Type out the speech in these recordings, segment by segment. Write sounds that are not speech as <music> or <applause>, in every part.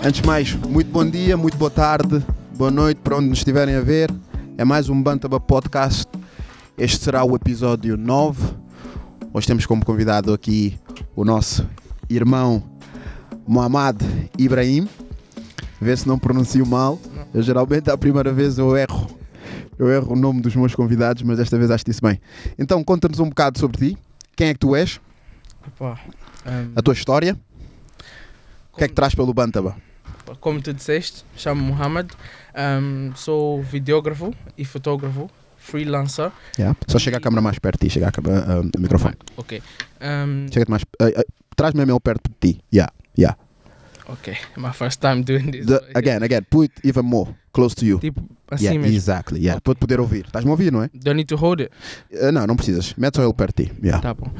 Antes de mais, muito bom dia, muito boa tarde, boa noite para onde nos estiverem a ver. É mais um Bantaba Podcast. Este será o episódio 9. Hoje temos como convidado aqui o nosso irmão Mohamed Ibrahim. Vê se não pronuncio mal. Eu geralmente, à primeira vez, eu erro. Eu erro o nome dos meus convidados, mas desta vez acho que disse bem. Então, conta-nos um bocado sobre ti. Quem é que tu és? Opa, um... A tua história? Como... O que é que traz pelo Bantaba? como tu disseste, chamo Muhammad, um, sou videógrafo e fotógrafo, freelancer. Yeah. Só chega a câmera mais perto de ti, chega a câmera, uh, o uh, microfone. Ok. Um, Chega-te mais. Uh, uh, Traz-me a meu perto de ti. Yeah, yeah okay, <laughs> my first time doing this. The, again, again, put even more close to you. Tipo assim yeah, mesmo. Tipo. Exactly, yeah. Okay. Para poder ouvir. Estás-me a ouvir, não é? Don't need to hold it? Uh, não, não precisas. Mete só ele perto de ti. Yeah. Tá bom.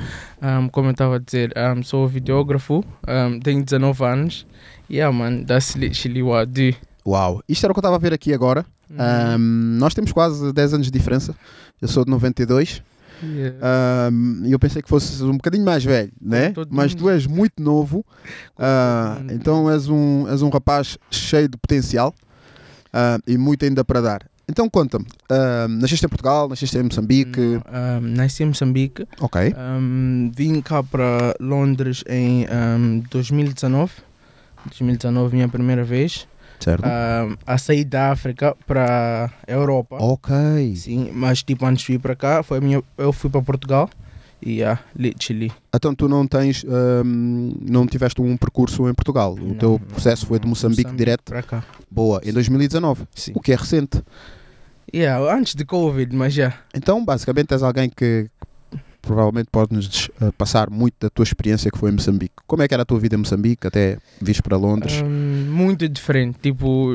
Um, como eu estava a dizer, um, sou videógrafo, um, tenho 19 anos. Yeah, man, that's literally what I do. Uau, isto era o que eu estava a ver aqui agora. Uhum. nós temos quase 10 anos de diferença. Eu sou de 92. E yeah. eu pensei que fosses um bocadinho mais velho, né? Mas tu és muito novo, uh, então és um, és um rapaz cheio de potencial uh, e muito ainda para dar. Então conta-me, uh, nasceste em Portugal, nasceste em Moçambique? Um, nasci em Moçambique. Ok. Um, vim cá para Londres em 2019. 2019, minha primeira vez. Ah, a sair da África para a Europa. Ok. Sim, mas tipo antes de ir para cá, foi minha, eu fui para Portugal e yeah, a Chile. Então tu não tens, um, não tiveste um percurso em Portugal? O não, teu processo não, foi de Moçambique, Moçambique direto? Para cá. Boa, em 2019, Sim. o que é recente. Yeah, antes de Covid, mas já. Yeah. Então basicamente és alguém que provavelmente podes-nos eh, passar muito da tua experiência que foi em Moçambique. Como é que era a tua vida em Moçambique, até vires para Londres? Um, muito diferente, tipo,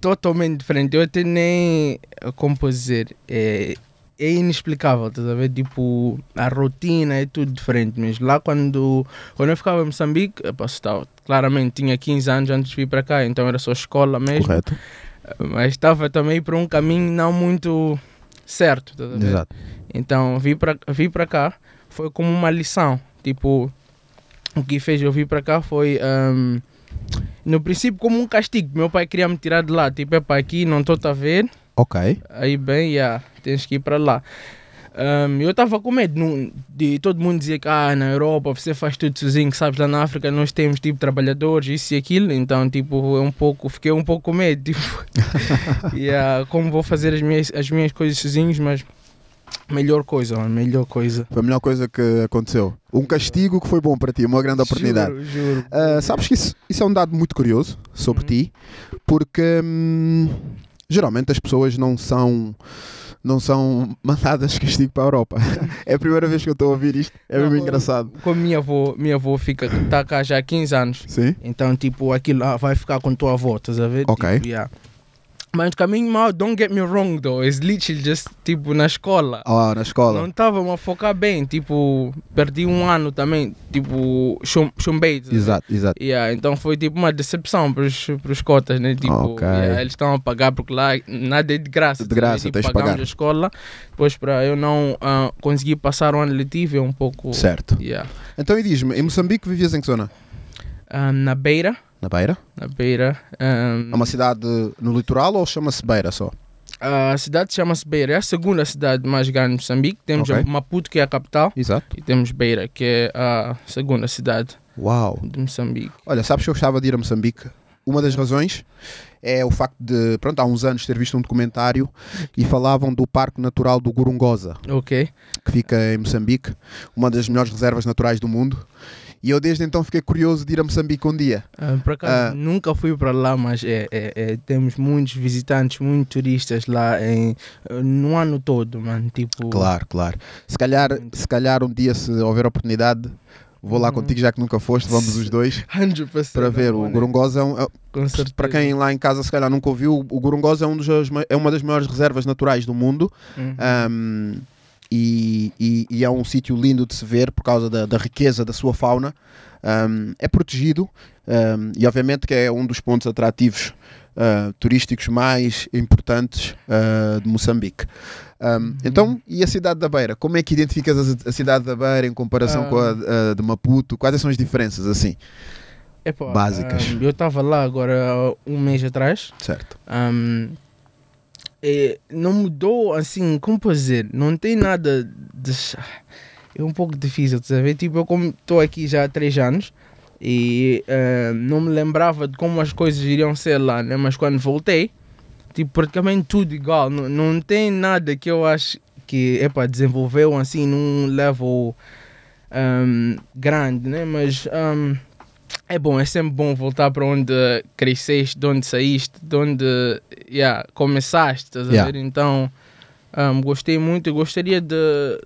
totalmente diferente. Eu até nem, eh, como posso dizer, é, é inexplicável, estás a ver? Tipo, a rotina é tudo diferente, mas lá quando, quando eu ficava em Moçambique, eu estava, claramente tinha 15 anos antes de vir para cá, então era só escola mesmo. Correto. Mas estava também por um caminho não muito certo. Tá Exato. Então vir para vi cá, foi como uma lição. Tipo, o que fez eu vir para cá foi. Um, no princípio, como um castigo. Meu pai queria me tirar de lá. Tipo, é para aqui, não estou tá a ver. Ok. Aí bem, yeah, tens que ir para lá. Um, eu estava com medo no, de todo mundo dizer que ah, na Europa você faz tudo sozinho, que sabes, lá na África nós temos tipo trabalhadores, isso e aquilo, então tipo, é um pouco, fiquei um pouco com medo, <laughs> tipo, ah, como vou fazer as minhas, as minhas coisas sozinhos, mas melhor coisa, mano, melhor coisa. Foi a melhor coisa que aconteceu. Um castigo que foi bom para ti, uma grande oportunidade. Juro, juro. Uh, ah, sabes que isso, isso é um dado muito curioso sobre uhum. ti, porque hum, geralmente as pessoas não são não são mandadas de castigo para a Europa. <laughs> é a primeira vez que eu estou a ouvir isto, é mesmo engraçado. Como minha avó, minha avó fica, está cá já há 15 anos, Sim? então tipo aquilo lá vai ficar com tua avó, estás a ver? Ok. Tipo, yeah. Mas caminho mal, don't get me wrong though, is literally just tipo na escola. Ah, na escola. Não estava a focar bem, tipo, perdi um ano também, tipo, chum, Exato, né? exato. Yeah, então foi tipo uma decepção para os cotas, né? Tipo, okay. yeah, eles estão a pagar porque lá nada é de graça. De graça, né? tipo, tens pagar. a escola, depois para eu não uh, ah, conseguir passar o ano letivo é um pouco. Certo. Yeah. Então e diz-me, em Moçambique vivias em que zona? Ah, na Beira. Na Beira? Na Beira. Um... Ehm, é uma cidade no litoral ou chama-se Beira só? A cidade chama-se Beira, é a segunda cidade mais grande de Moçambique. Temos okay. Maputo, que é a capital, Exato. e temos Beira, que é a segunda cidade Uau. de Moçambique. Olha, sabes que eu gostava de ir a Moçambique? Uma das razões é o facto de, pronto, há uns anos ter visto um documentário e falavam do Parque Natural do Gurungosa, Ok. que fica em Moçambique, uma das melhores reservas naturais do mundo. E eu desde então fiquei curioso de ir a Moçambique um dia. Ah, por acaso, ah. nunca fui para lá, mas é, é, é, temos muitos visitantes, muitos turistas lá em, no ano todo, mano. Tipo... Claro, claro. Se calhar, se calhar um dia, se houver oportunidade, vou lá uhum. contigo já que nunca foste, vamos os <laughs> dois 100%, para ver. O Gorongosa é um, é, para quem lá em casa se calhar nunca ouviu, o Gorongosa é, um dos, é uma das maiores reservas naturais do mundo. Uhum. Um, e, e, e, é um sítio lindo de se ver por causa da, da riqueza da sua fauna. Um, é protegido um, e, obviamente, que é um dos pontos atrativos uh, turísticos mais importantes uh, de Moçambique. Um, uhum. então, e a cidade da Beira? Como é que identificas a, cidade da Beira em comparação com a, a de Maputo? Quais são as diferenças assim? básicas? eu estava lá agora um mês atrás. Certo é, não mudou assim, como posso dizer, não tem nada de. É um pouco difícil, de saber Tipo, eu como estou aqui já há 3 anos e uh, não me lembrava de como as coisas iriam ser lá, né? Mas quando voltei, tipo, praticamente tudo igual. Não, não tem nada que eu acho que, é para desenvolver assim num level um, grande, né? Mas. Um, é bom, é sempre bom voltar para onde cresceste, de onde saíste, de onde yeah, começaste, yeah. Então, um, gostei muito e gostaria de,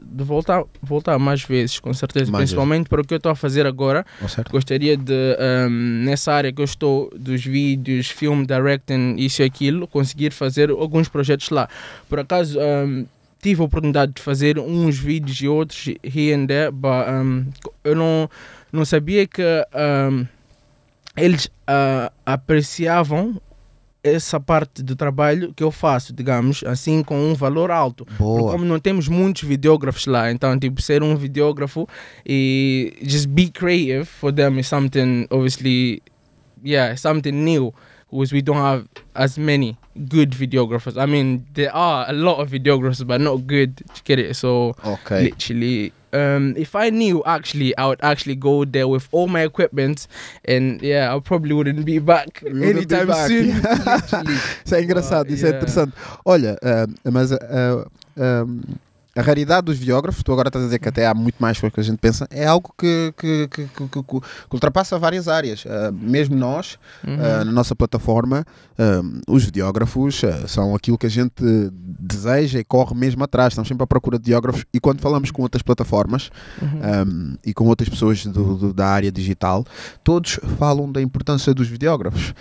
de, voltar, voltar mais vezes, com certeza. Mais Principalmente vezes. para o que eu estou a fazer agora. gostaria de, um, nessa área que eu estou, dos vídeos, filme, directing, isso e aquilo, conseguir fazer alguns projetos lá. Por acaso. Um, tive a oportunidade de fazer uns vídeos e outros here and there, but, eu não não sabia que um, eles uh, apreciavam essa parte do trabalho que eu faço, digamos, assim, com um valor alto. Como não temos muitos videógrafos lá, então, tipo, ser um videógrafo e just be creative for them is something, obviously, yeah, something new, because we don't have as many good videographers. I mean, there are a lot of videographers, but not good, to get it? So, okay. literally, um, if I knew actually, I would actually go there with all my equipment, and yeah, I probably wouldn't be back <laughs> wouldn't anytime be back. soon. <laughs> <laughs> isso é engraçado, uh, yeah. é interessante. Olha, uh, mas. Uh, um, a raridade dos videógrafos, tu agora estás a dizer que até há muito mais coisas que a gente pensa, é algo que, que, que, que, que ultrapassa várias áreas. Uh, mesmo nós, uhum. uh, na nossa plataforma, uh, os videógrafos são aquilo que a gente deseja e corre mesmo atrás. Estamos sempre à procura de videógrafos e quando falamos com outras plataformas uhum. um, e com outras pessoas do, do, da área digital, todos falam da importância dos videógrafos,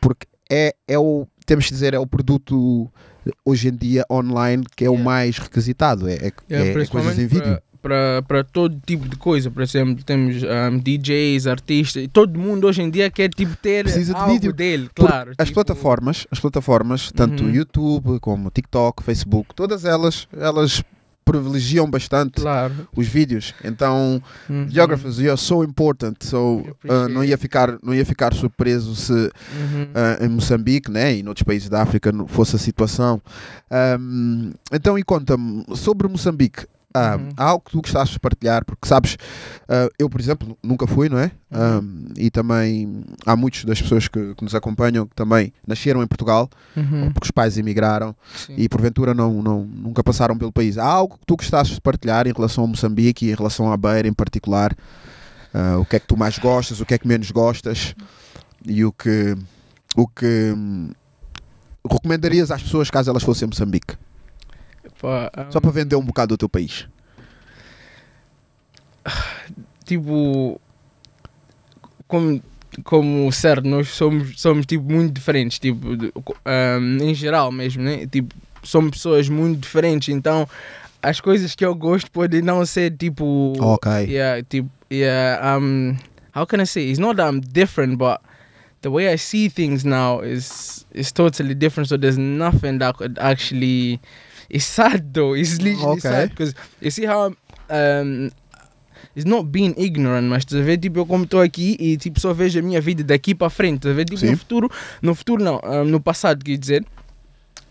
porque é, é o temos que dizer, é o produto eh, hoje em dia online que é o mais requisitado. É, é, é, é coisas em vídeo para todo tipo de coisa. Por exemplo, temos um, DJs, artistas, todo mundo hoje em dia quer tipo ter de algo vídeo. dele, claro. Tipo... As plataformas, as plataformas, tanto uhum. YouTube como TikTok, Facebook, todas elas, elas privilegiam bastante claro. os vídeos. Então, uhum. geographers, are é so important. So, uh, não, ia ficar, não ia ficar surpreso se uhum. uh, em Moçambique né, e noutros países da África fosse a situação. Um, então, e conta-me sobre Moçambique. Ah, uhum. Há algo que tu gostasses de partilhar? Porque sabes, uh, eu, por exemplo, nunca fui, não é? Uhum. Um, e também há muitas das pessoas que, que, nos acompanham que também nasceram em Portugal, uhum. porque os pais emigraram Sim. e porventura não, não, nunca passaram pelo país. Há algo que tu gostasses de partilhar em relação a Moçambique e em relação à Beira em particular? Uh, o que é que tu mais gostas, o que é que menos gostas e o que, o que hum, recomendarias às pessoas caso elas fossem em Moçambique? um... Só para vender um bocado do teu país. Tipo, como, como certo, nós somos, somos tipo, muito diferentes, tipo, um, em geral mesmo, né? Tipo, somos pessoas muito diferentes, então as coisas que eu gosto podem não ser tipo. Ok. Yeah, tipo, yeah, um, how can I say? It's not that I'm different, but the way I see things now is is totally different. So there's nothing that could actually it's sad though. It's literally okay. sad because you see how um, it's not being ignorant, mas estás a ver, tipo, eu como estou aqui e tipo, só vejo a minha vida daqui para frente, estás a ver, tipo, no futuro, no futuro não, um, ah, no passado, quer dizer,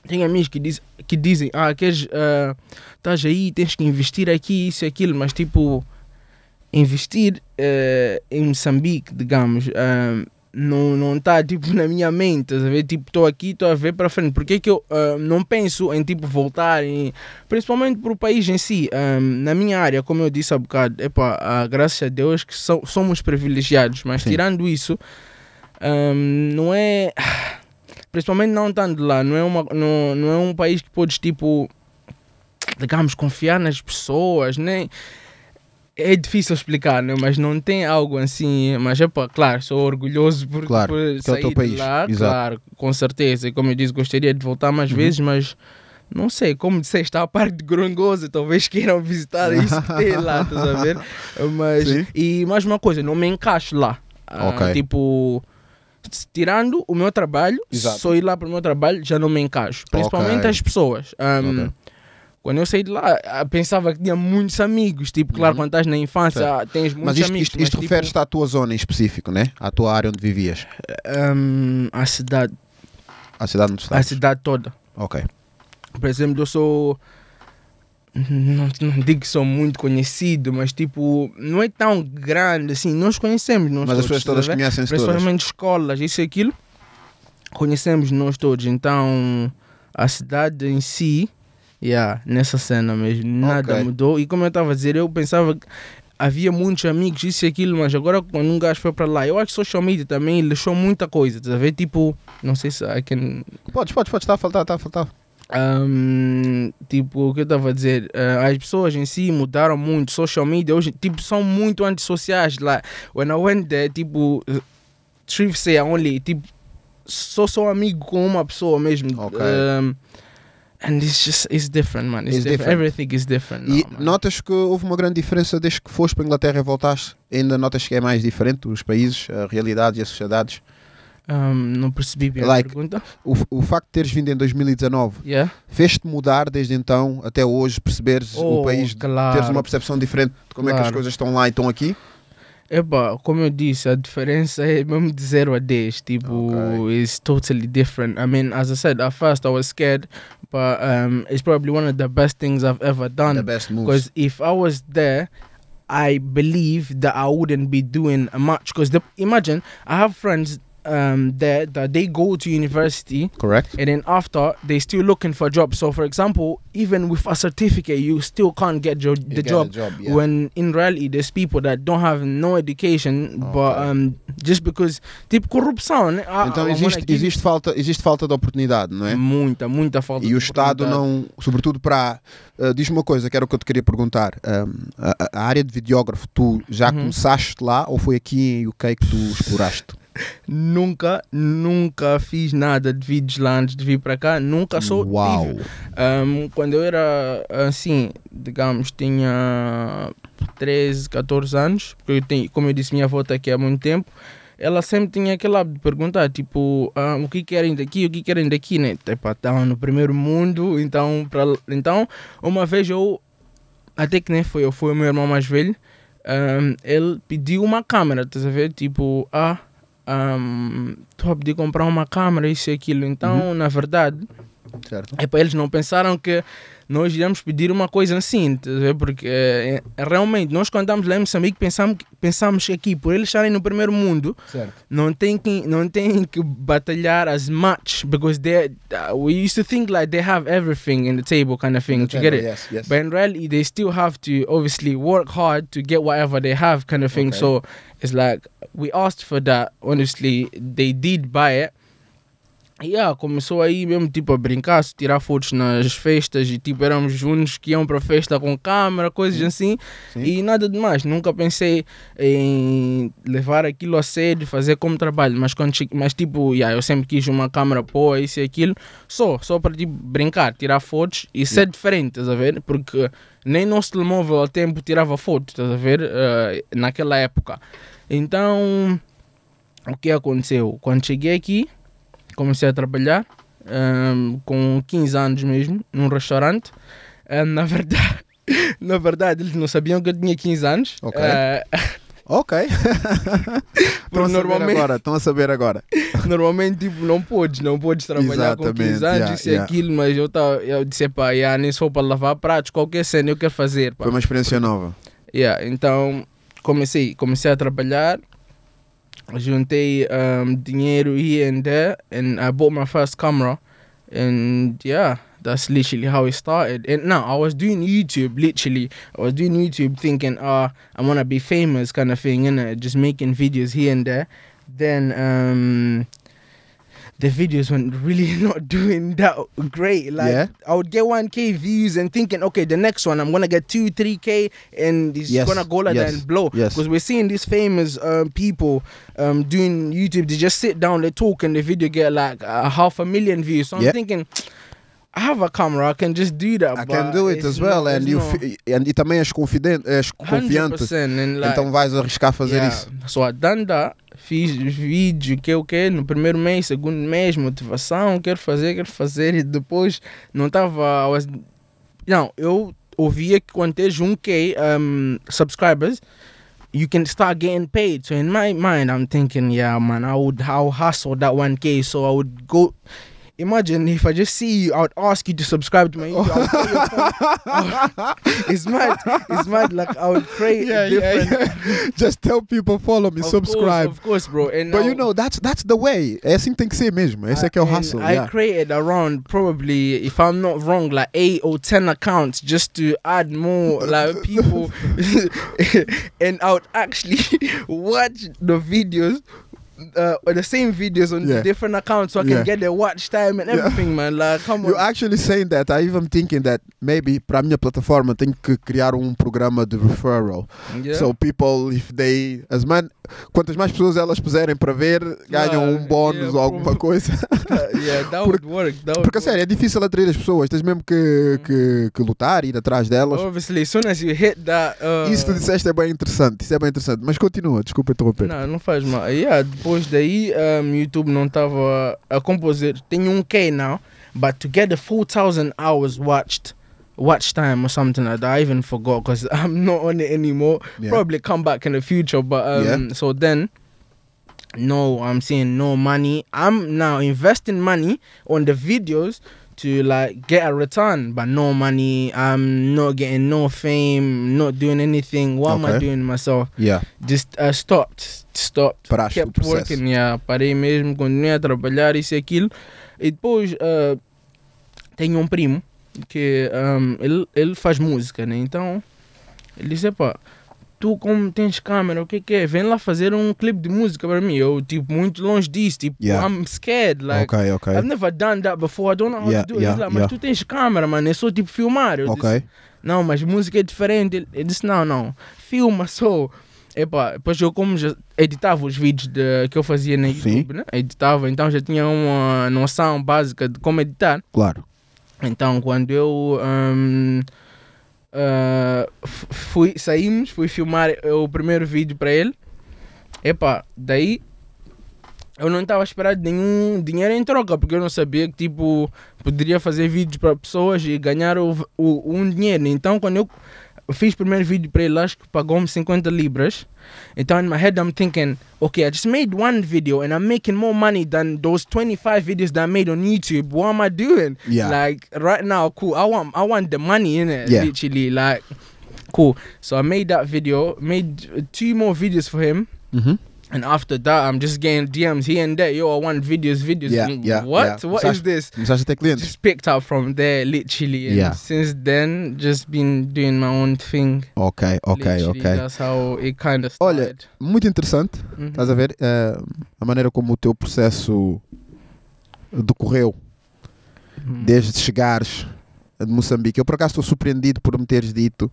tem amigos que, diz, que dizem, ah, queres, uh, estás aí, tens que investir aqui, isso e aquilo, mas tipo, investir uh, em Moçambique, digamos, uh, não não tá, tipo na minha mente tá tipo, a ver tipo estou aqui estou a ver para frente porque é que eu uh, não penso em tipo voltar em, principalmente para o país em si um, ah, na minha área como eu disse há bocado epa, uh, graças a Deus que so, somos privilegiados mas Sim. tirando isso um, ah, não é principalmente não estando lá não é uma não, não é um país que podes tipo digamos confiar nas pessoas nem né? é difícil explicar, né? mas não tem algo assim. Mas é pá, claro, sou orgulhoso por, claro, por é sair é país. lá, Exato. claro, com certeza. E como eu disse, gostaria de voltar mais uhum. vezes, mas não sei, como disseste, a parte de Grongosa, talvez <laughs> queiram visitar isso que tem lá, estás a ver? Mas, e mais uma coisa, não me encaixo lá. Ah, okay. Ah, tipo tirando o meu trabalho, Exato. só ir lá para o meu trabalho já não me encaixo. Principalmente okay. as pessoas. Um, okay. Quando eu saí de lá, ah, pensava que tinha muitos amigos. Tipo, claro, uhum. quando estás na infância, certo. tens muitos mas isto, amigos. Isto, isto mas, tipo, refere-se à tua zona em específico, né? À tua área onde vivias? Um, à cidade. À cidade onde estás? À cidade toda. Ok. Por exemplo, eu sou. Não, não, digo que sou muito conhecido, mas tipo, não é tão grande assim. Nós conhecemos, não Mas todos, as pessoas todas conhecem-se todas. Principalmente escolas, isso e aquilo. Conhecemos nós todos. Então, a cidade em si Yeah, nessa cena mesmo. Nada okay. mudou. E como eu estava a dizer, eu pensava que havia muitos amigos, isso e aquilo, mas agora quando um gajo foi para lá, eu acho que social media também deixou muita coisa, estás a ver? Tipo, não sei se I can... pode pode pode está a faltar, está a faltar. Um, tipo, o que eu estava a dizer, uh, as pessoas em si mudaram muito, social media hoje, tipo, são muito antissociais lá. Like, when I went there, tipo, thrift only, tipo, só sou amigo com uma pessoa mesmo. Um, And it's just, it's different, man. It's, it's different. Everything is different. e notas que houve uma grande diferença desde que foste para a Inglaterra e voltaste? Ainda notas que é mais diferente os países, a realidade e as sociedades? Um, não percebi bem like, a pergunta. O, o facto de teres vindo em 2019 yeah. fez-te mudar desde então até hoje, perceberes oh, o país, claro. teres uma percepção diferente de como claro. é que as coisas estão lá e estão aqui? Eba, como eu disse, a diferença é eh, mesmo de 0 a 10, tipo, okay. is totally different. I mean, as I said, at first I was scared, but um, it's probably one of the best things I've ever done. The best move. Because if I was there, I believe that I wouldn't be doing much. Because imagine, I have friends um, that, that they go to university. Correct. And then after, they still looking for jobs. So, for example, even with a certificate, you still can't get jo- the, get job, job yeah. When in reality, there's people that don't have no education, okay. but um, just because tipo corrupção. Né? Ah, então ah, existe, aqui... existe falta existe falta de oportunidade, não é? Muita muita falta. E o Estado não, sobretudo para uh, diz-me uma coisa que era o que eu te queria perguntar. Um, ehm, a, a, área de videógrafo, tu já uhum. começaste lá ou foi aqui em UK que tu exploraste? nunca, nunca fiz nada de vídeos lá antes de vir para cá, nunca sou. Uau! Um, quando eu era assim, digamos, tinha 13, 14 anos, porque eu tenho, como eu disse, minha avó está aqui há muito tempo ela sempre tinha aquele hábito de perguntar, tipo, ah, o que querem daqui, o que querem daqui, né? Tipo, tá estavam no primeiro mundo, então, pra, então, uma vez eu, até que nem né, foi eu, fui o meu irmão mais velho, um, ele pediu uma câmera, estás a ver? Tipo, ah, um, tu de comprar uma câmera, isso e aquilo. Então, uhum. na verdade, Certo. Epa, é eles não pensaram que nós iríamos pedir uma coisa assim, porque eh, é, realmente nós quando estamos lá em Moçambique pensamos, pensamos que aqui, por eles estarem no primeiro mundo, certo. não tem que não tem que batalhar as much because they uh, we used to think like they have everything in the table kind of thing to get it. Yes, yes. But in reality they still have to obviously work hard to get whatever they have kind of thing. Okay. So it's like we asked for that. Honestly, they did buy it. Yeah, começou aí mesmo tipo a brincar, -se, tirar fotos nas festas e tipo éramos juntos que iam para festa com câmera, coisas assim Sim. e nada demais. Nunca pensei em levar aquilo a sério, fazer como trabalho, mas, quando, mas tipo, yeah, eu sempre quis uma câmera boa, isso e aquilo, só, só para tipo brincar, tirar fotos e yeah. ser diferente, estás a ver? Porque nem nosso telemóvel a tempo tirava fotos, estás a ver? Uh, naquela época. Então, o que aconteceu? Quando cheguei aqui comecei a trabalhar um, com 15 anos mesmo, num restaurante. na, verdade, <laughs> na verdade, eles não sabiam que eu tinha 15 anos. Ok. Uh, Ok. <laughs> <laughs> estão a saber agora, estão a saber agora. Normalmente, tipo, não podes, não podes trabalhar Exatamente, com 15 anos, yeah, isso yeah. aquilo, mas eu, tava, eu disse, pá, yeah, nem sou para lavar pratos, qualquer cena eu quero fazer. Pá. Foi uma experiência nova. Yeah, então, comecei, comecei a trabalhar, juntei um, dinheiro here and there, and I bought my first camera. And yeah, that's literally how it started. And now I was doing YouTube, literally. I was doing YouTube thinking, ah, uh, I want to be famous kind of thing, and Just making videos here and there. Then um, the videos were not really <laughs> not doing that great. Like yeah. I would get 1k views and thinking, okay, the next one I'm gonna get two, three k, and it's yes. gonna go like yes. that and blow. Because yes. we're seeing these famous um, people um, doing YouTube. They just sit down, they talk, and the video get like uh, half a million views. So I'm thinking I have a camera. I can just do that. I can do it as well. Not, and, you and, e também és confidente, és confiante. Like, então vais arriscar fazer yeah. isso. So I done that. Fiz vídeo, que o que no primeiro mês, segundo mês, motivação, quero fazer, quero fazer. E depois não estava. Não, eu ouvia que quando tens 1K um, subscribers, you can start getting paid. So in my mind, I'm thinking, yeah, man, I would, I'll hustle that 1K. So I would go. imagine if I just see you, I would ask you to subscribe to my YouTube. <laughs> it's mad. It's mad. Like I would create yeah, different. Yeah, yeah. <laughs> just tell people follow me, of subscribe. Course, of course, bro. And but you know that's that's the way. Assim tem que ser mesmo. Esse é hustle. I yeah. created around probably, if I'm not wrong, like eight or ten accounts just to add more <laughs> like people, and I would actually watch the videos uh, the same videos on yeah. different accounts so I can yeah. get the watch time and everything, yeah. man. Like, come on. You're actually saying that. I even thinking that maybe para minha plataforma tem que uh, criar um programa de referral. So people, if they, as man, quantas mais pessoas elas puserem para ver, ganham ah, um bônus yeah, é ou alguma <laughs> coisa. yeah, that é, porque, work, that porque a sério, é difícil atrair as pessoas, tens mesmo que, uhum. que, que lutar, ir atrás delas. Obviously, as soon as you hit that, uh... Isso que tu disseste é bem interessante, isso é bem interessante, mas continua, desculpa interromper. Não, não faz mal. Yeah, depois daí, o ah, um, YouTube não estava a composer, tem um K now, but to get the 4,000 hours watched. watch time or something like that. I even forgot because <laughs> I'm not on it anymore. Yeah. Probably come back in the future, but um, yeah. so then. No, I'm saying no money. I'm now investing money on the videos to like get a return, but no money. I'm not getting no fame, not doing anything. What okay. am I doing myself? Yeah. Just uh, stopped, stopped. Para kept processo. working, yeah. Parei mesmo, continuei a trabalhar isso e aquilo. E depois uh, tenho um primo que um, ele, ele faz música, né? Então ele disse: pá, tu como tens câmera, o que é que é? Vem lá fazer um clipe de música para mim. Eu, tipo, muito longe disso. Tipo, yeah. I'm scared. Like, okay, okay. I've never done that before. I don't know how yeah, to do it. Yeah, like, mas tu tens câmera, mano. É só tipo filmar. Eu okay. disse, não, mas música é diferente. Ele disse: não, não. Filma só. Epá, depois eu como já editava os vídeos de, que eu fazia na YouTube, né? editava, então já tinha uma noção básica de como editar. Claro. Então, quando eu. Um, uh, ah, fui, saímos, fui filmar o primeiro vídeo para ele. Epá, daí eu não estava esperando nenhum dinheiro em troca, porque eu não sabia que tipo poderia fazer vídeos para pessoas e ganhar o, o, um dinheiro. Então, quando eu eu fiz o primeiro vídeo para ele, acho que pagou-me 50 libras. Então, in my head, I'm thinking, okay, I just made one video and I'm making more money than those 25 videos that I made on YouTube. What am I doing? Yeah. Like, right now, cool. I want, I want the money in it, yeah. literally. Like, cool. So I made that video, made two more videos for him. Mm -hmm. And after that, I'm just getting DMs here and there. Yo, I want videos, videos. Yeah, yeah, what? Yeah. What Musashi, is this? Musashi Tech Lens. Just picked up from there, literally. yeah. Since then, just been doing my own thing. okay okay literally, ok. That's how it kind of started. Olha, muito interessante. Uh uhum. -huh. Estás a ver? Uh, a maneira como o teu processo decorreu. Uh uhum. -huh. Desde chegares de Moçambique. Eu, por acaso, estou surpreendido por me teres dito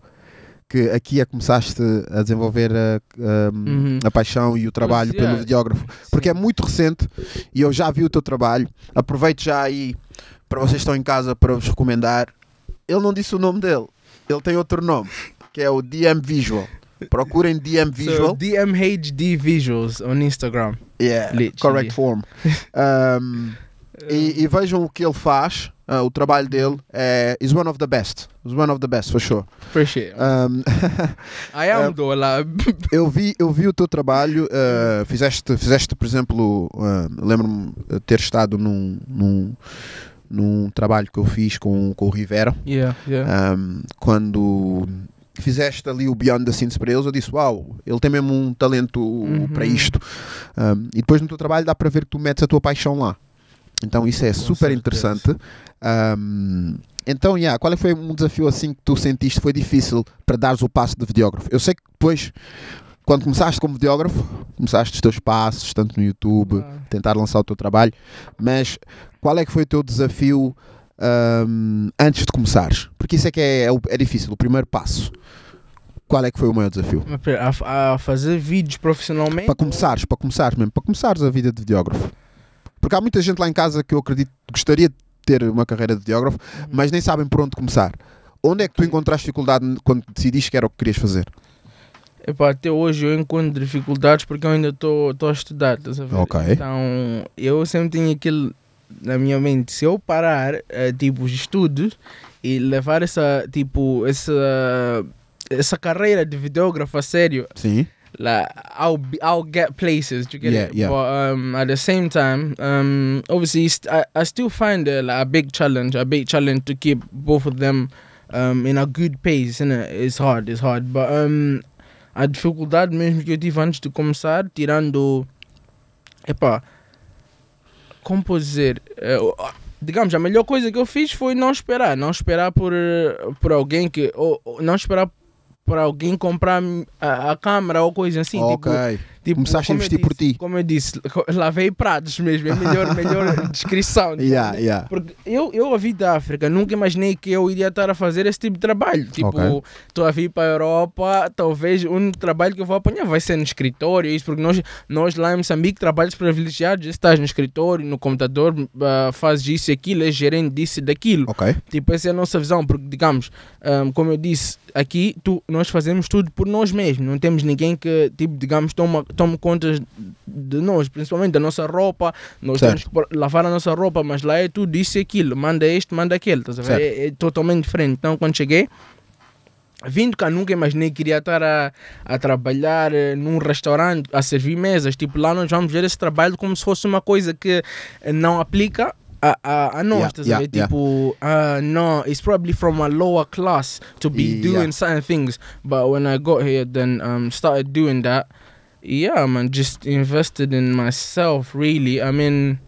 que aqui é que começaste a desenvolver a, a, uhum. a paixão e o trabalho pelo videógrafo, porque Sim. é muito recente e eu já vi o teu trabalho. Aproveito já aí para vocês que estão em casa para vos recomendar. Ele não disse o nome dele, ele tem outro nome, que é o DM Visual. Procurem DM Visual. So, DMHD Visuals on Instagram. Yeah, Literally. correct form. <laughs> Um, e, e vejam o que ele faz, uh, o trabalho dele é is one of the best. Is one of the best, for sure. For sure. Um, <laughs> I am do eh, lá <laughs> eu vi, eu vi o teu trabalho, uh, fizeste, fizeste, por exemplo, uh, lembro-me ter estado num, num num trabalho que eu fiz com, com o Rivera. Yeah, yeah. Um, quando fizeste ali o Beyond the Scenes para eles, eu disse: Uau, ele tem mesmo um talento uhum. para isto. Um, e depois no teu trabalho dá para ver que tu metes a tua paixão lá. Então isso é Com super certeza. interessante. Um, então, yeah, qual é foi um desafio assim que tu sentiste foi difícil para dares o passo de videógrafo? Eu sei que depois, quando começaste como videógrafo, começaste os teus passos, tanto no YouTube, ah. tentar lançar o teu trabalho, mas qual é que foi o teu desafio um, antes de começares? Porque isso é que é, é, é, difícil, o primeiro passo. Qual é que foi o maior desafio? A, a fazer vídeos profissionalmente? Para começares, para começares mesmo, para começares a vida de videógrafo. Porque há muita gente lá em casa que eu acredito gostaria de ter uma carreira de videógrafo, uhum. mas nem sabem por onde começar. Onde é que tu uhum. encontraste dificuldade quando decidiste que era o que querias fazer? Epá, até hoje eu encontro dificuldades porque eu ainda estou a estudar, estás a ver? Ok. Então eu sempre tenho aquilo na minha mente, se eu parar eh, tipo os estudos e levar essa tipo essa essa carreira de videógrafo a sério, Sim. like I'll be, I'll get places. Do you get yeah, it? Yeah. But um, at the same time, um, obviously I, I still find it like a big challenge, a big challenge to keep both of them, um, in a good pace. And it? it's hard, it's hard. But um, a dificuldade mesmo que eu tive antes de começar, tirando, epa, como posso eh, ah, dizer, digamos a melhor coisa que eu fiz foi não esperar, não esperar por por alguém que ou, oh, ou oh, não esperar para alguém comprar a, a câmera ou coisa assim. Tipo, ok. Tipo, Tipo, Começaste a investir disse, por ti. Como eu disse, lavei <laughs> pratos mesmo, é a melhor, melhor <laughs> descrição. Né? Yeah, yeah. Porque eu, eu a vida da África, nunca imaginei que eu iria estar a fazer esse tipo de trabalho. Tipo, estou okay. a vir para a Europa, talvez o único trabalho que eu vou apanhar vai ser no escritório, é isso porque nós, nós lá em Moçambique, trabalhos privilegiados, estás no escritório, no computador, uh, fazes isso e aquilo, és gerente disso e daquilo. Okay. Tipo, essa é a nossa visão, porque digamos, um, ah, como eu disse, aqui tu, nós fazemos tudo por nós mesmos, não temos ninguém que, tipo, digamos, toma tomo conta de nós, principalmente da nossa roupa. Nós certo. temos que lavar a nossa roupa, mas lá é tudo isso e aquilo, manda este, manda aquele, tá é, é, totalmente diferente. Então, quando cheguei, vindo cá, nunca imaginei que iria estar a, a trabalhar eh, num restaurante, a servir mesas. Tipo, lá nós vamos ver esse trabalho como se fosse uma coisa que eh, não aplica a, a, a nós, yeah, yeah, Tipo, yeah. Uh, no, it's probably from a lower class to be yeah. doing certain things. But when I got here, then um, started doing that yeah, man, just invested in myself, really. I mean.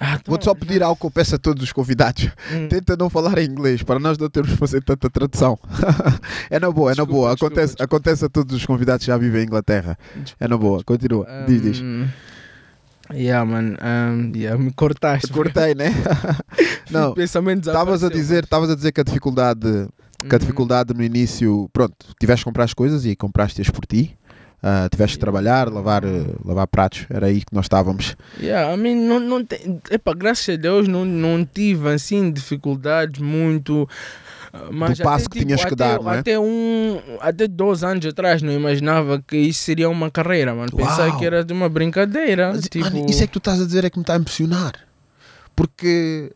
Ah, Vou só pedir algo que eu peço a todos os convidados. Hum. Tenta não falar em inglês, para nós não termos que fazer tanta tradução. <laughs> é na boa, é na desculpa, boa. Acontece, desculpa, acontece a todos os convidados que já vivem em Inglaterra. Desculpa, é na boa, continua. Um, diz, diz. Yeah, man. Um, yeah, me cortaste. Cortei, né? <laughs> não. Estavas a dizer, estavas a dizer que a dificuldade, que a uhum. dificuldade no início, pronto, tiveste que comprar as coisas e compraste-as por ti. Uh, tiveste que trabalhar, lavar, lavar pratos, era aí que nós estávamos. Yeah, I mean, não, não te, epa, graças a Deus não, não tive assim dificuldades muito. Ah, mas Do passo até, que tipo, tinhas que dar, não é? Até, um, até 12 anos atrás não imaginava que isso seria uma carreira, mano. Pensava que era de uma brincadeira. Mas, tipo... mano, isso é que tu estás a dizer é que me está a impressionar. Porque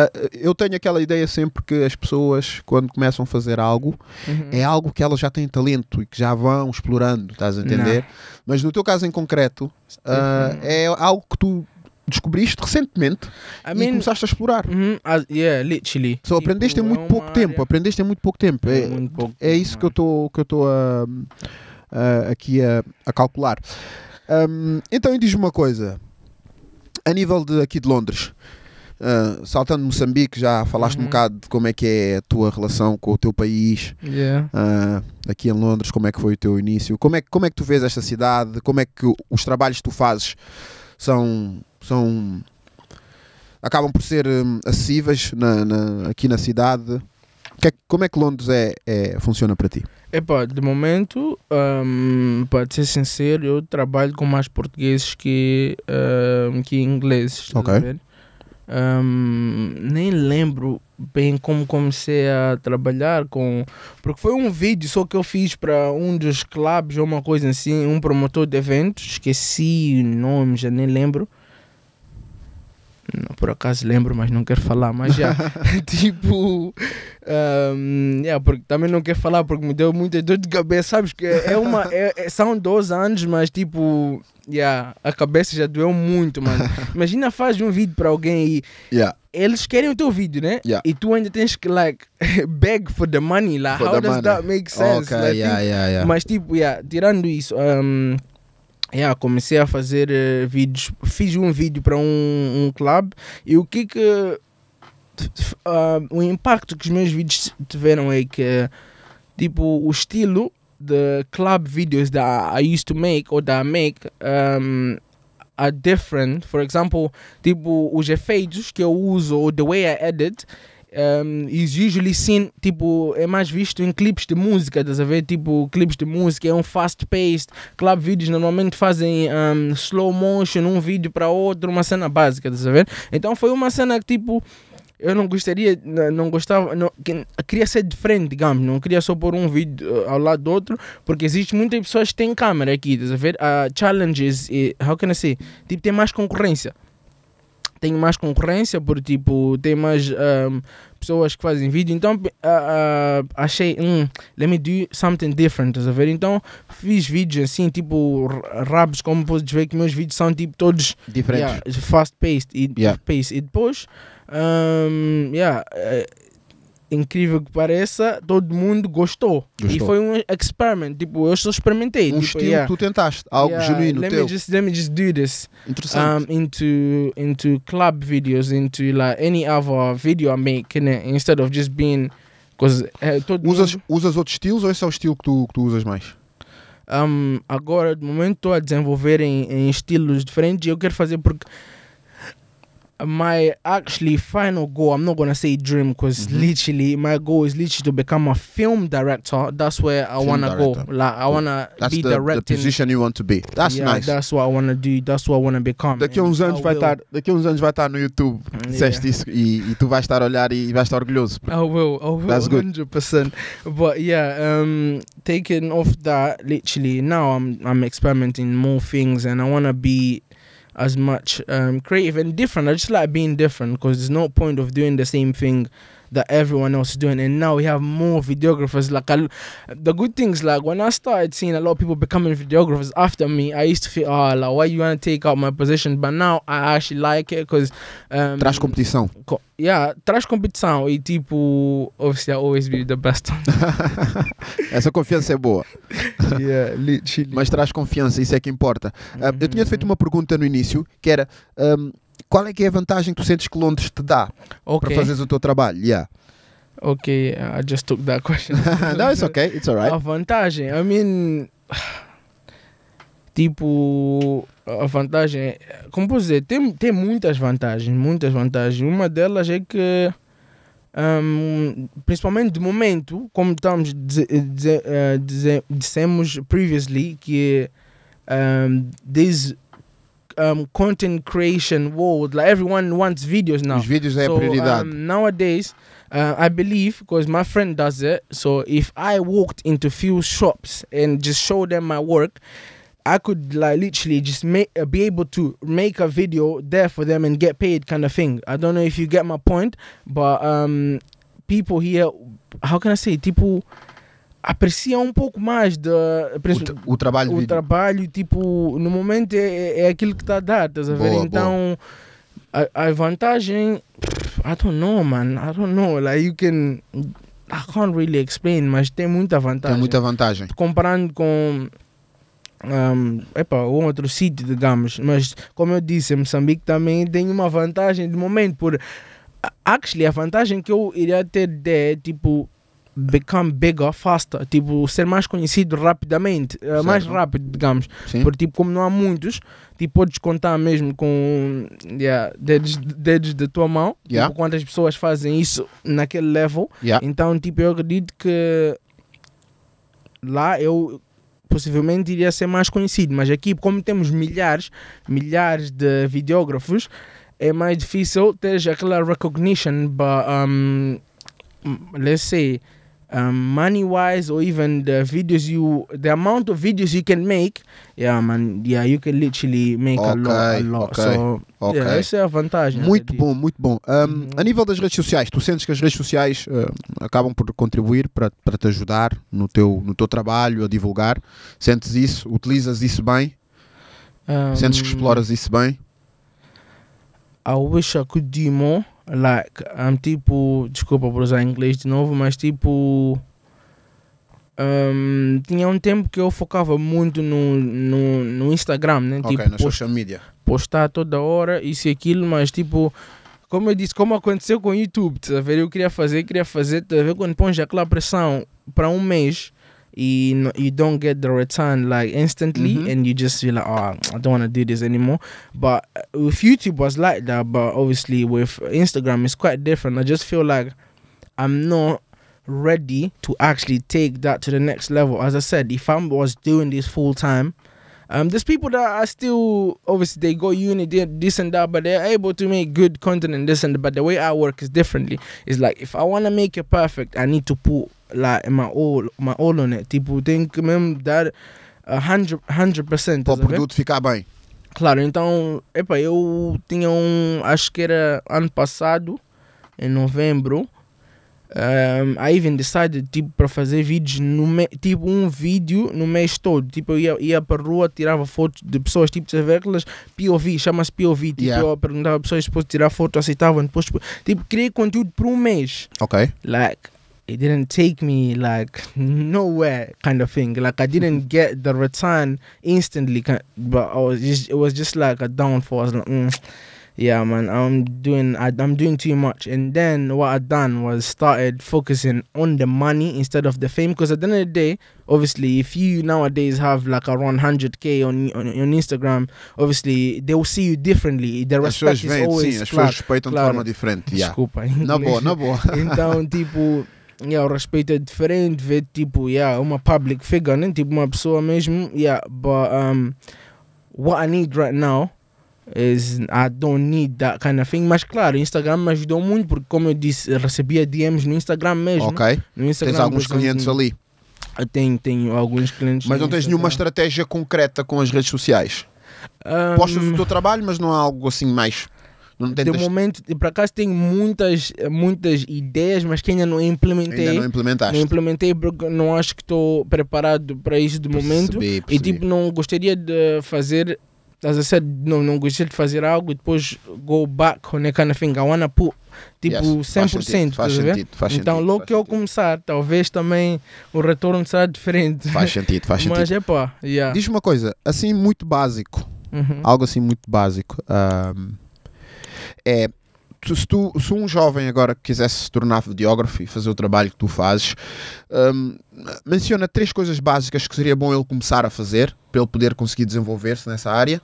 ah, eu tenho aquela ideia sempre que as pessoas, quando começam a fazer algo, uhum. é algo que elas já têm talento e que já vão explorando, estás a entender? Não. Mas no teu caso em concreto, uh, é algo que tu descobriste recentemente I mean, e começaste a explorar. Mm, as, yeah, literally. Só tipo, aprendeste em é muito pouco tempo. Aprendeste em muito pouco tempo. É, é, é isso que eu estou é? que eu estou a, a, aqui a, a calcular. Um, então diz-me uma coisa. A nível de aqui de Londres, Uh, saltando Moçambique, já falaste uhum. um bocado de como é que é a tua relação com o teu país. Yeah. Uh, aqui em Londres, como é que foi o teu início? Como é, como é que tu vês esta cidade? Como é que os trabalhos que tu fazes são. são acabam por ser um, acessíveis na, na, aqui na cidade? Que é, como é que Londres é, é, funciona para ti? Epá, de momento, um, para ser sincero, eu trabalho com mais portugueses que, um, que ingleses. Ok. Um, nem lembro bem como comecei a trabalhar com. Porque foi um vídeo só que eu fiz para um dos clubes ou uma coisa assim, um promotor de eventos, esqueci o nome, já nem lembro. Não, por acaso lembro, mas não quero falar. Mas já, <laughs> <laughs> tipo, um, yeah, porque também não quero falar porque me deu muita dor de cabeça. Sabes que é, é uma, é, é são 12 anos, mas tipo, yeah, a cabeça já doeu muito, mano. <laughs> Imagina faz um vídeo para alguém e yeah. eles querem o teu vídeo, né? Yeah. E tu ainda tens que, like, beg for the money. Like, for how does money. that make sense? Okay, like, yeah, mas tipo, yeah, tirando isso. Um, Yeah, é, comecei a fazer uh, vídeos, fiz um vídeo para um, um club e o que que uh, o impacto que os meus vídeos tiveram é que tipo o estilo de club videos that I used to make or that I make um, ah, are different. For example, tipo os efeitos que eu uso, ou the way I edit um, e tipo, é mais visto em clipes de música, estás a ver? Tipo, clipes de música, é um fast-paced. Club vídeos normalmente fazem um, slow motion, um vídeo para outro, uma cena básica, estás a ver? Então foi uma cena que, tipo, eu não gostaria, não gostava, não, queria ser diferente, digamos, não queria só pôr um vídeo eh, ao lado do outro, porque existe muitas pessoas que têm câmera aqui, estás a ver? Uh, challenges, e, eh, how can I say? Tipo, tem mais concorrência tem mais concorrência, por tipo, tem mais um, pessoas que fazem vídeo. Então uh, uh, achei, hmm, let me do something different, estás a ver? Então fiz vídeos assim, tipo raps, como podes ver que meus vídeos são tipo todos diferentes, yeah, fast paced e yeah. pace. E depois, um, yeah, uh, incrível que pareça, todo mundo gostou. gostou. E foi um experiment. Tipo, eu só experimentei. Um tipo, estilo yeah, tu tentaste, algo yeah, genuíno let teu. Me just, let me just do this. Interessante. Um, into, into club videos, into like, any other video I make, né? instead of just being... É, usas, mundo... usas outros estilos ou esse é o estilo que tu, que tu usas mais? Um, agora, de momento, estou a desenvolver em, em estilos diferentes e eu quero fazer porque... my actually final goal i'm not gonna say dream because mm-hmm. literally my goal is literally to become a film director that's where i wanna go like i wanna be the, directing the position you want to be that's yeah, nice that's what i wanna do that's what i wanna become daqui a uns anos vai estar daqui uns anos vai estar no youtube yeah. disseste isso e, e tu vais estar a olhar e, vais estar orgulhoso i will i will that's 100% good. but yeah um taking off that literally now i'm i'm experimenting more things and i wanna be as much um, creative and different. I just like being different because there's no point of doing the same thing that everyone else is doing. And now we have more videographers. Like I, the good things, like when I started seeing a lot of people becoming videographers after me, I used to feel, oh, like why you want to take out my position? But now I actually like it because um, traz competição. Co yeah, traz competição e tipo, obviously I always be the best. <laughs> Essa confiança é boa. <laughs> yeah, literally. Mas traz confiança, isso é que importa. Uh, mm -hmm. Eu tinha feito uhum. uma pergunta no início que era um, qual é que é a vantagem que tu sentes que Londres te dá okay. para fazeres o teu trabalho? Yeah. Ok. I just took that question. <laughs> no, it's okay, it's alright. A vantagem, I mean, tipo, a vantagem, como posso dizer, tem, tem muitas vantagens, muitas vantagens. Uma delas é que, um, principalmente de momento, como estamos eh, dissemos previously, que um, um, content creation world. Like everyone wants videos now. vídeos, So, Um, nowadays, uh, I believe because my friend does it. So if I walked into few shops and just show them my work, I could like literally just make uh, be able to make a video there for them and get paid, kind of thing. I don't know if you get my point, but um, people here, how can I say, people aprecia um pouco mais de, o, o, trabalho. O trabalho, tipo, no momento é, é, é aquilo que está a dar, estás a ver? Boa, então, boa. A, a, vantagem. I don't know, man. I don't know. Like, you can. I can't really explain, mas tem muita vantagem. Tem muita vantagem. Comparando com. Um, epa, um outro sítio, digamos. Mas, como eu disse, Moçambique também tem uma vantagem de momento. Por. Actually, a vantagem que eu iria ter de, é, tipo, become bigger faster, tipo, ser mais conhecido rapidamente, eh, mais rápido, digamos. Sim. Porque, tipo, como não há muitos, tipo, podes contar mesmo com yeah, dedos, dedos da tua mão, tipo, yeah. tipo, quantas pessoas fazem isso naquele level. Yeah. Então, tipo, eu acredito que lá eu possivelmente iria ser mais conhecido, mas aqui, como temos milhares, milhares de videógrafos, é mais difícil ter aquela recognition, but, um, let's say, um, money wise or even the videos you the amount of videos you can make yeah man yeah you can literally make okay, a lot a lot okay, so okay. Yeah, essa é a vantagem muito bom muito bom um, mm -hmm. a nível das redes sociais tu sentes que as redes sociais uh, acabam por contribuir para, para te ajudar no teu no teu trabalho a divulgar sentes isso utilizas isso bem um, sentes que exploras isso bem I wish I could do more like, I'm tipo, desculpa por usar inglês de novo, mas tipo. Um, tinha um tempo que eu focava muito no, no, no Instagram, né? Ok, tipo, na post, social media. Postar toda hora, isso e aquilo, mas tipo, como eu disse, como aconteceu com o YouTube, tá a ver? Eu queria fazer, queria fazer, tá a ver? Quando pões aquela pressão para um mês, you you don't get the return like instantly, mm -hmm. and you just feel like, oh, I don't want to do this anymore. But uh, with YouTube was like that, but obviously with Instagram it's quite different. I just feel like I'm not ready to actually take that to the next level. As I said, if I was doing this full time, um, there's people that are still obviously they go uni, this and that, but they're able to make good content and this and that. But the way I work is differently. It's like if I wanna make it perfect, I need to put like my all my all on it. People think que mesmo a hundred hundred percent. Para o produto ficar bem. Claro, então, epa, eu tinha um, acho que era ano passado, em novembro, Um, I even decided tipo para fazer vídeos no me, tipo um vídeo no mês todo tipo eu ia, ia para rua tirava fotos de pessoas tipo de vê aquelas POV chama-se POV tipo yeah. eu perguntava a pessoas depois tirar foto aceitavam depois tipo, tipo criei conteúdo por um mês ok like it didn't take me like nowhere kind of thing like I didn't <laughs> get the return instantly but I was just, it was just like a downfall I was like, mm. yeah man i'm doing I, am doing too much and then what i done was started focusing on the money instead of the fame because at the end of the day obviously if you nowadays have like around 100k on on, on instagram obviously they will see you differently the respect is always sim, claro, as claro. de forma yeah. desculpa na boa na boa <laughs> então tipo yeah, o respeito é diferente ver tipo yeah, uma public figure né tipo uma pessoa mesmo yeah but um what i need right now a don't need that kind of thing. Mas claro, o Instagram me ajudou muito, porque como eu disse, eu recebia DMs no Instagram mesmo. Ok. No Instagram, Tens alguns clientes ali. Tenho, tenho alguns clientes. Mas não tens nenhuma estratégia concreta com as redes sociais? Um, Postas o teu trabalho, mas não há algo assim mais. Não tentas... De momento, por acaso tenho muitas, muitas ideias, mas que ainda não implementei. Ainda não implementaste. Não implementei porque não acho que estou preparado para isso de percebi, momento. Percebi. E tipo, não gostaria de fazer as I said, não, não gostei de fazer algo e depois go back on that é kind of thing. I wanna put tipo yes, 100%. Faz sentido, faz sentido, faz então, sentido, logo que eu começar, talvez também o retorno será diferente. Faz sentido, faz <laughs> sentido. Mas é pá, yeah. diz uma coisa, assim muito básico, uhum. algo assim muito básico. Um, é, se, tu, se um jovem agora quisesse se tornar videógrafo e fazer o trabalho que tu fazes, um, menciona três coisas básicas que seria bom ele começar a fazer para ele poder conseguir desenvolver-se nessa área.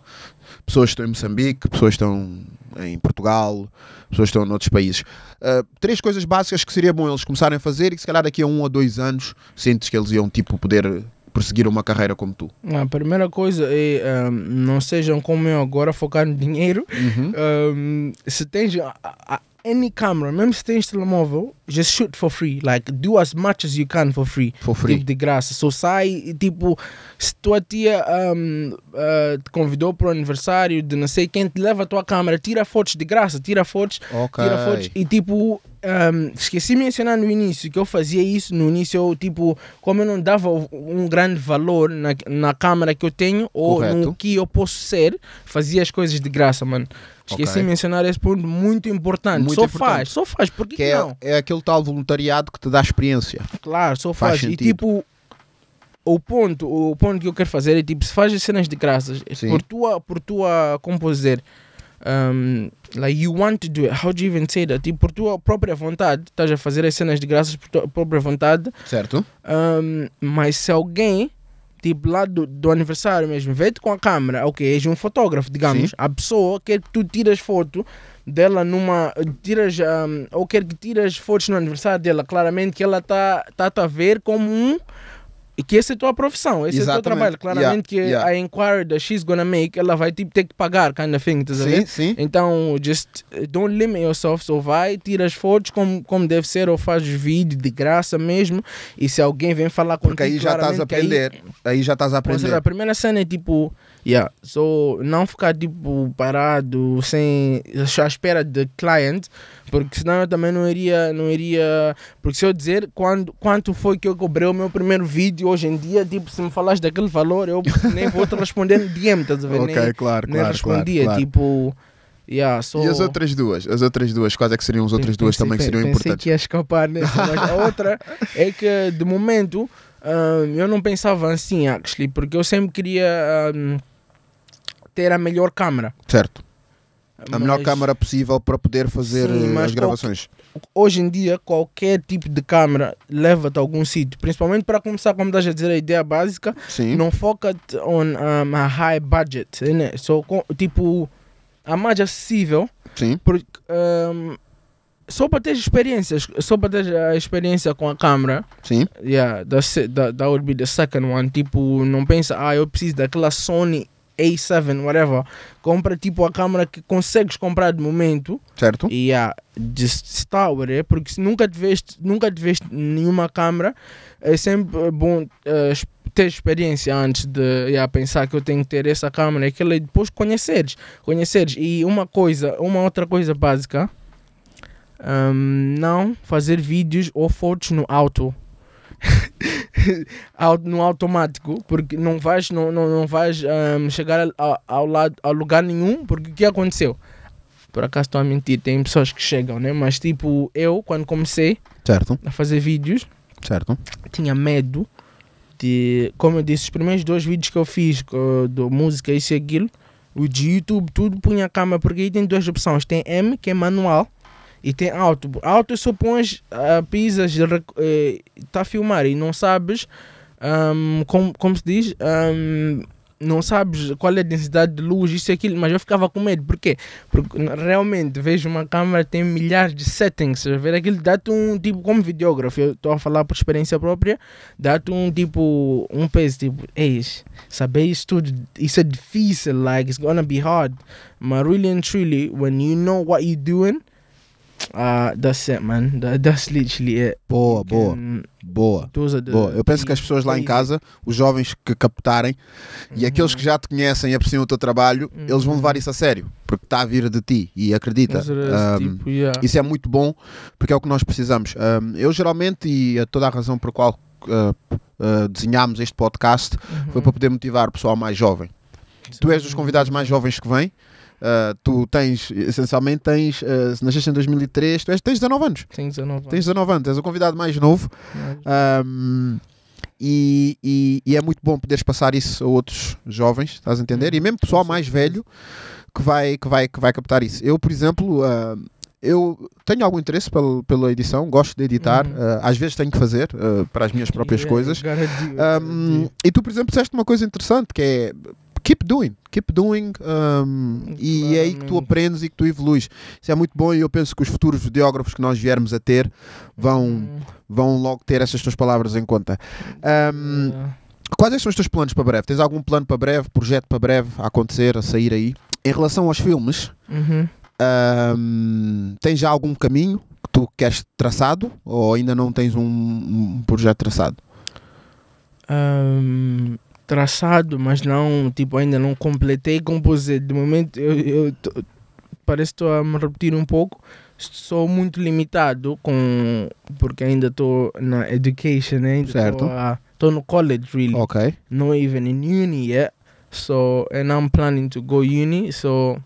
Pessoas que estão em Moçambique, pessoas que estão em Portugal, pessoas que estão noutros países. Uh, três coisas básicas que seria bom eles começarem a fazer e que se calhar daqui a um ou dois anos sentes que eles iam tipo poder prosseguir uma carreira como tu? A primeira coisa é um, ehm, não sejam como eu agora focar no dinheiro. Uhum. Um, ehm, se tens a, a, any camera, mesmo se tens telemóvel, just shoot for free. Like, do as much as you can for free. For free. Tipo, de graça. So sai, tipo, se tua tia um, uh, te convidou para o aniversário de não sei quem, te leva a tua câmera, tira fotos de graça, tira fotos, okay. tira fotos. E tipo, um, esqueci de mencionar no início que eu fazia isso no início, eu, tipo, como eu não dava um grande valor na, na câmera que eu tenho ou Correto. no que eu posso ser, fazia as coisas de graça, mano. Esqueci okay. de mencionar esse ponto muito importante. Muito só importante. faz, só faz, porque que é, não? É, é aquele tal voluntariado que te dá experiência. Claro, só faz. faz. E tipo, o ponto, o ponto que eu quero fazer é tipo, se fazes cenas de graças, é Sim. por tua, por tua, como posso dizer, um, like you want to do it, how do you even say that? Tipo, por tua própria vontade, estás a fazer as cenas de graças por tua própria vontade. Certo. Um, mas se alguém tipo lá do, do aniversário mesmo, vê-te com a câmera, ok, és um fotógrafo, digamos. Sim. A pessoa quer que tu tiras foto dela numa. Tiras, um, ah, ou quer que tiras fotos no aniversário dela. Claramente que ela está tá a ver como um e que essa é a tua profissão, esse Exatamente. é o teu trabalho. Claramente yeah, que yeah. a inquiry that she's gonna make, ela vai tipo, ter que pagar, kind of thing, tá sim, sim. Então, just eh, don't limit yourself, só vai, tira as fotos como, como deve ser, ou faz vídeo de graça mesmo. E se alguém vem falar com Porque aí já estás a aprender. Aí, aí já estás a aprender. Seja, a primeira cena é tipo Yeah. So, não ficar tipo parado, sem à espera de client, porque senão eu também não iria, não iria, porque se eu dizer quando, quanto foi que eu cobrei o meu primeiro vídeo hoje em dia, tipo, se me falares daquele valor, eu nem vou te responder no DM, estás a ver? Ok, nem, claro, nem claro, respondia, claro. tipo Yeah, so... E as outras duas? As outras duas, quais é que seriam as outras pensei, duas também que seriam pensei importantes? Pensei que ia escapar nessa, mas a outra <laughs> é que de momento um, ah, eu não pensava assim, Axley, porque eu sempre queria... Um, ah, ter a melhor câmera. Certo. A mas, melhor câmera possível para poder fazer sim, eh, as gravações. Qualquer, hoje em dia, qualquer tipo de câmera leva-te a algum sítio. Principalmente para começar, como estás a dizer, a ideia básica. Sim. Não foca-te on um, a high budget. Né? So, com, tipo, a mais acessível. Sim. Porque, um, só para ter experiências, só para ter a experiência com a câmera. Sim. Yeah, that, that, that would be the second one. Tipo, não pensa, ah, eu preciso daquela Sony a7, whatever, compra tipo a câmera que consegues comprar de momento. Certo. E yeah, just start with it, porque se nunca tiveste, nunca tiveste nenhuma câmera, é sempre bom uh, ter experiência antes de yeah, pensar que eu tenho que ter essa câmera, aquela e depois conheceres, conheceres. E uma coisa, uma outra coisa básica, um, não fazer vídeos ou fotos no auto. <laughs> <laughs> no automático, porque não vais, não, não, não vais um, chegar a, ao lado, ao lugar nenhum, porque o que aconteceu? Por acaso estou a mentir, tem pessoas que chegam, né? Mas tipo, eu, quando comecei certo. a fazer vídeos, certo. tinha medo de, como eu disse, os primeiros dois vídeos que eu fiz do música, isso e aquilo, o de YouTube, tudo punha a cama, porque aí tem duas opções: tem M, que é manual, e tem alto. Alto supões, uh, pisas, está eh, uh, a filmar e não sabes, um, como, como se diz, um, não sabes qual é a densidade de luz, isso e aquilo, mas eu ficava com medo, porquê? Porque realmente vejo uma câmera tem milhares de settings, ver aquilo dá-te um tipo, como videógrafo, eu estou a falar por experiência própria, dá-te um tipo, um peso, tipo, eis, saber isso tudo, isso é difícil, like, it's gonna be hard, mas really and truly, when you know what you're doing, ah, that's it, man. that's literally it. Boa, boa. Can... Boa. boa. Eu penso que as pessoas lá em casa, os jovens que captarem e uhum. aqueles que já te conhecem e apreciam o teu trabalho, eles vão levar uhum. isso a sério, porque está a vir de ti e acredita. Um, é tipo, yeah. Isso é muito bom, porque é o que nós precisamos. Um, eu geralmente, e a é toda a razão por qual uh, uh, desenhámos este podcast, foi uhum. para poder motivar o pessoal mais jovem. Sim. Tu és dos convidados mais jovens que vem. Uh, tu tens, essencialmente, tens, uh, se nasceste em 2003, tu és, tens 19 anos. Tens 19 anos. Tens 19 anos, és o convidado mais novo. Um, e, e, e, é muito bom poderes passar isso a outros jovens, estás a entender? Hum. E mesmo pessoal mais velho que vai, que vai, que vai captar isso. Eu, por exemplo, uh, eu tenho algum interesse pelo, pela edição, gosto de editar, uh, às vezes tenho que fazer uh, para as minhas <laughs> próprias coisas. Um, e tu, por exemplo, disseste uma coisa interessante que é keep doing, keep doing, um, e é aí que tu aprendes e que tu evoluís. Isso é muito bom e eu penso que os futuros videógrafos que nós viermos a ter vão, uhum. vão logo ter essas tuas palavras em conta. Um, Quais é são os teus planos para breve? Tens algum plano para breve, projeto para breve a acontecer, a sair aí? Em relação aos filmes, uhum. um, tens já algum caminho que tu queres traçado ou ainda não tens um, um projeto traçado? Um, traçado, mas não, tipo, ainda não completei, compusei. De momento, eu, eu parece que estou a me repetir um pouco. Sou muito limitado com porque ainda estou na education, né, ainda certo. Estou no college, really. não Not even in uni yet. So, and I'm planning to go uni, so...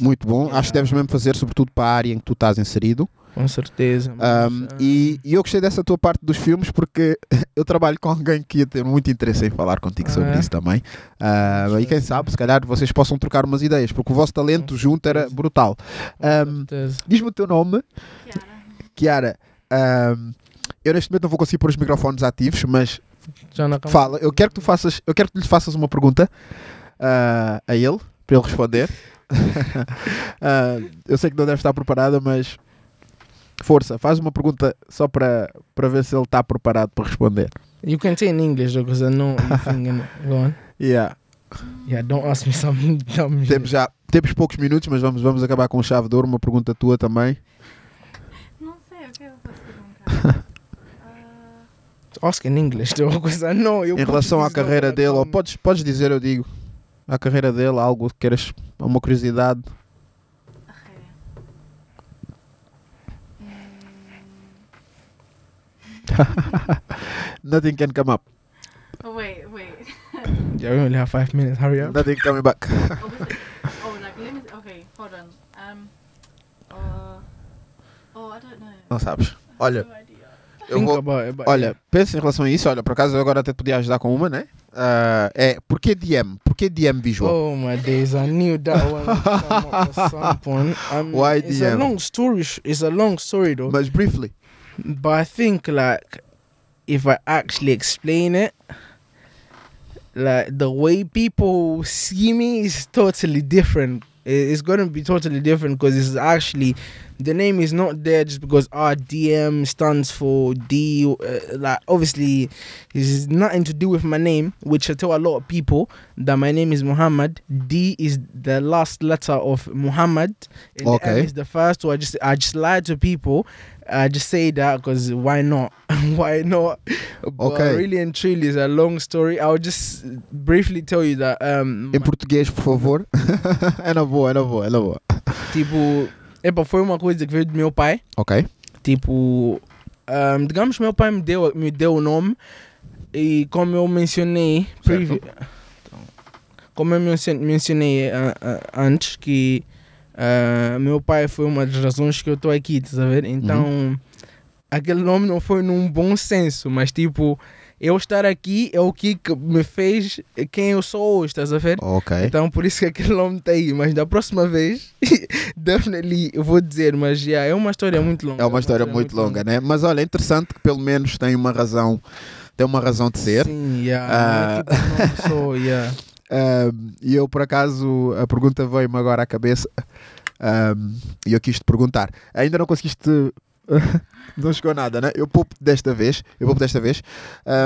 Muito bom. Yeah. Acho que deves mesmo fazer, sobretudo para a área em que tu estás inserido. Com certeza. Um, é e, e, eu gostei dessa tua parte dos filmes porque <laughs> eu trabalho com alguém que ia ter muito interesse em falar contigo sobre é? isso também. Uh, e é. quem sabe, se calhar vocês possam trocar umas ideias, porque o vosso talento junto era brutal. Um, Diz-me o teu nome. Kiara. Kiara. Um, eu neste momento não vou conseguir pôr os microfones ativos, mas fala, eu quero que tu faças, eu quero que lhe faças uma pergunta uh, a ele para ele responder. uh, <laughs> eu sei que não deve estar preparada, mas Força, faz uma pergunta só para, para ver se ele está preparado para responder. You can say in English, though, because I know anything. <laughs> Go on. Yeah. Yeah, don't ask me something <laughs> dumb. Temos, já, temos poucos minutos, mas vamos, vamos acabar com chave de ouro. Uma pergunta tua também. Não sei, o que é eu posso perguntar? <laughs> Ask in English, though, because I know. Em relação à carreira dele, ou podes, podes dizer, eu digo, à carreira dele, algo que queres, uma curiosidade. <laughs> Nothing can come up. Oh, wait, wait. <coughs> yeah, we only have five minutes. Hurry up. Nothing coming back. <laughs> Oh, <laughs> oh, like limit. Okay, hold on. Um. Uh, oh, I don't know. Não sabes. Olha. Eu vou, olha, pensa em relação a isso. Olha, por acaso eu agora até podia ajudar com uma, né? Uh, é porquê DM? Porquê DM visual? Oh my days, I knew that one. Would come up at some point. I mean, Why it's DM? It's a long story. It's a long story though. Mas briefly. But I think like if I actually explain it, like the way people see me is totally different. It's gonna be totally different because it's actually the name is not there just because RDM ah, stands for D. Uh, like obviously, this is nothing to do with my name, which I tell a lot of people that my name is Muhammad. D is the last letter of Muhammad. And okay. The M is the first. So I just I just lied to people I just say that because why not? <laughs> why not? But okay. Really and truly, it's a long story. I'll just briefly tell you that. Um, em português, por favor. era <laughs> boa, era boa, era boa. Tipo, epa, foi uma coisa que veio do meu pai. Ok. Tipo, um, digamos que meu pai me deu, me deu o nome e como eu mencionei. Previ... Como eu mencionei uh, uh, antes que Uh, meu pai foi uma das razões que eu estou aqui, tá ver? Uhum. Então, uhum. aquele nome não foi num bom senso, mas tipo, eu estar aqui é o que me fez quem eu sou hoje, estás a ver? Ok. Então por isso que aquele nome está aí. Mas da próxima vez, <laughs> definitely, eu vou dizer, mas yeah, é uma história muito longa. É uma história, uma história muito, muito longa, longa, né? Mas olha, é interessante que pelo menos tem uma razão, tem uma razão de ser. Sim, yeah. Uh... É né? tipo, não sou, yeah. <laughs> e eu, por acaso, a pergunta veio-me agora à cabeça e eu quis te perguntar. Ainda não conseguiste. <laughs> não chegou nada, né? Eu poupo desta vez. Eu poupo desta vez.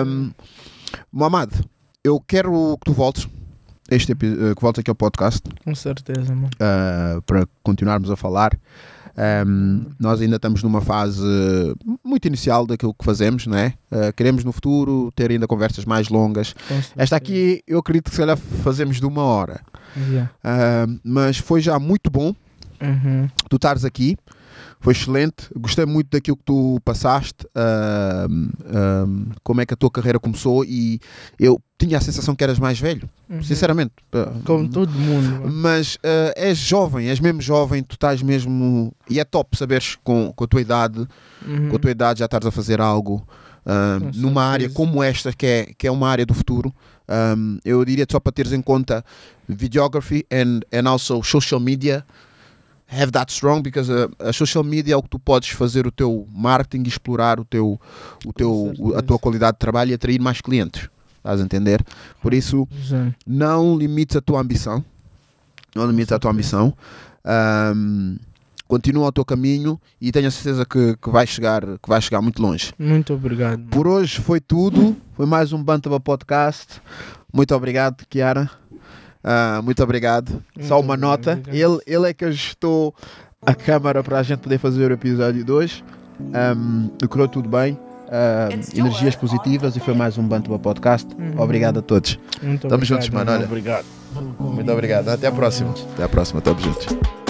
Um, Mohamed, eu quero que tu voltes. Este eh, que voltes aqui ao podcast. Com certeza, mano. Uh, para continuarmos a falar um, nós ainda estamos numa fase muito inicial daquilo que fazemos, não é? Uh, queremos no futuro ter ainda conversas mais longas. Esta aqui eu acredito que se calhar fazemos de uma hora. Yeah. Uh, mas foi já muito bom uhum. tu estares aqui foi excelente. Gostei muito daquilo que tu passaste, uh, como é que a tua carreira começou e eu tinha a sensação que eras mais velho, uhum. sinceramente. Como todo mundo. É? Mas uh, és jovem, és mesmo jovem, tu estás mesmo. E é top saberes com, com a tua idade, uhum. com a tua idade já estás a fazer algo. Uh, numa área como esta, que é, que é uma área do futuro, um, eu diria só para teres em conta videography and, and also social media, have that strong because a, uh, a, social media é o que tu podes fazer o teu marketing, explorar o teu, o teu, a tua qualidade de trabalho e atrair mais clientes. Estás a entender? Por isso, Sim. não limites a tua ambição. Não limites a tua ambição. Um, continua o teu caminho e tenho a certeza que, que, vai chegar, que vai chegar muito longe. Muito obrigado. Por hoje foi tudo. Foi mais um Bantaba Podcast. Muito obrigado, Kiara. Uh, muito obrigado. Só uma nota. Ele, ele é que ajustou a câmara para a gente poder fazer o episódio 2. Um, decorou tudo bem. Uh, energias positivas e foi mais um Bantuba Podcast. Uhum. Obrigado a todos. Muito Tamo obrigado, juntos, mano. Obrigado. Muito obrigado. Até a próxima. Até a próxima. Tamo juntos.